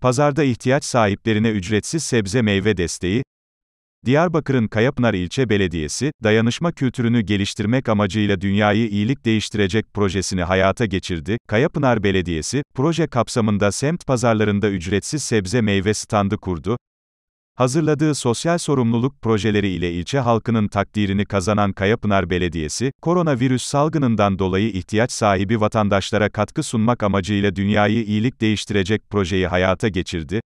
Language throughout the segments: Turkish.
Pazarda ihtiyaç sahiplerine ücretsiz sebze meyve desteği, Diyarbakır'ın Kayapınar İlçe Belediyesi, dayanışma kültürünü geliştirmek amacıyla dünyayı iyilik değiştirecek projesini hayata geçirdi. Kayapınar Belediyesi, proje kapsamında semt pazarlarında ücretsiz sebze meyve standı kurdu. Hazırladığı sosyal sorumluluk projeleri ile ilçe halkının takdirini kazanan Kayapınar Belediyesi, koronavirüs salgınından dolayı ihtiyaç sahibi vatandaşlara katkı sunmak amacıyla dünyayı iyilik değiştirecek projeyi hayata geçirdi.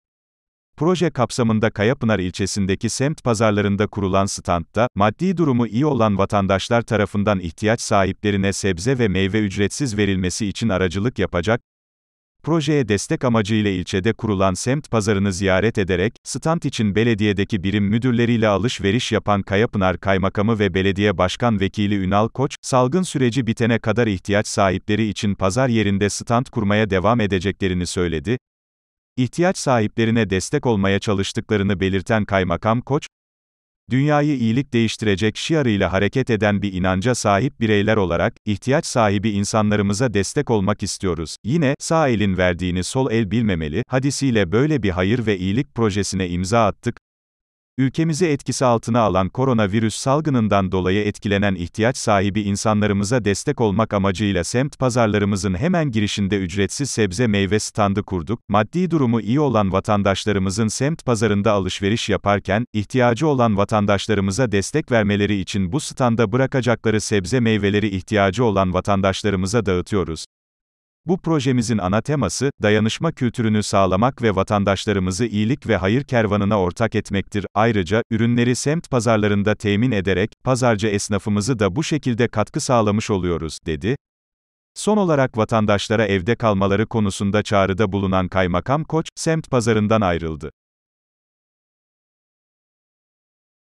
Proje kapsamında Kayapınar ilçesindeki semt pazarlarında kurulan standta, maddi durumu iyi olan vatandaşlar tarafından ihtiyaç sahiplerine sebze ve meyve ücretsiz verilmesi için aracılık yapacak, Projeye destek amacıyla ilçede kurulan semt pazarını ziyaret ederek, stand için belediyedeki birim müdürleriyle alışveriş yapan Kayapınar Kaymakamı ve Belediye Başkan Vekili Ünal Koç, salgın süreci bitene kadar ihtiyaç sahipleri için pazar yerinde stand kurmaya devam edeceklerini söyledi. İhtiyaç sahiplerine destek olmaya çalıştıklarını belirten Kaymakam Koç, Dünyayı iyilik değiştirecek şiarıyla hareket eden bir inanca sahip bireyler olarak, ihtiyaç sahibi insanlarımıza destek olmak istiyoruz. Yine, sağ elin verdiğini sol el bilmemeli, hadisiyle böyle bir hayır ve iyilik projesine imza attık, Ülkemizi etkisi altına alan koronavirüs salgınından dolayı etkilenen ihtiyaç sahibi insanlarımıza destek olmak amacıyla semt pazarlarımızın hemen girişinde ücretsiz sebze meyve standı kurduk. Maddi durumu iyi olan vatandaşlarımızın semt pazarında alışveriş yaparken, ihtiyacı olan vatandaşlarımıza destek vermeleri için bu standa bırakacakları sebze meyveleri ihtiyacı olan vatandaşlarımıza dağıtıyoruz. Bu projemizin ana teması, dayanışma kültürünü sağlamak ve vatandaşlarımızı iyilik ve hayır kervanına ortak etmektir. Ayrıca, ürünleri semt pazarlarında temin ederek, pazarcı esnafımızı da bu şekilde katkı sağlamış oluyoruz, dedi. Son olarak vatandaşlara evde kalmaları konusunda çağrıda bulunan Kaymakam Koç, semt pazarından ayrıldı.